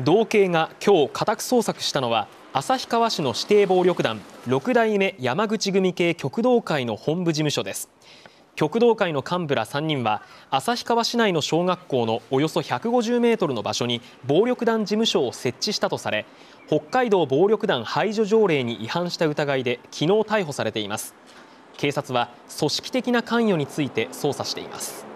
道警が今日家宅捜索したのは旭川市の指定暴力団6代目山口組系極道会の本部事務所です極道会の幹部ら3人は旭川市内の小学校のおよそ150メートルの場所に暴力団事務所を設置したとされ北海道暴力団排除条例に違反した疑いで昨日逮捕されています警察は組織的な関与について捜査しています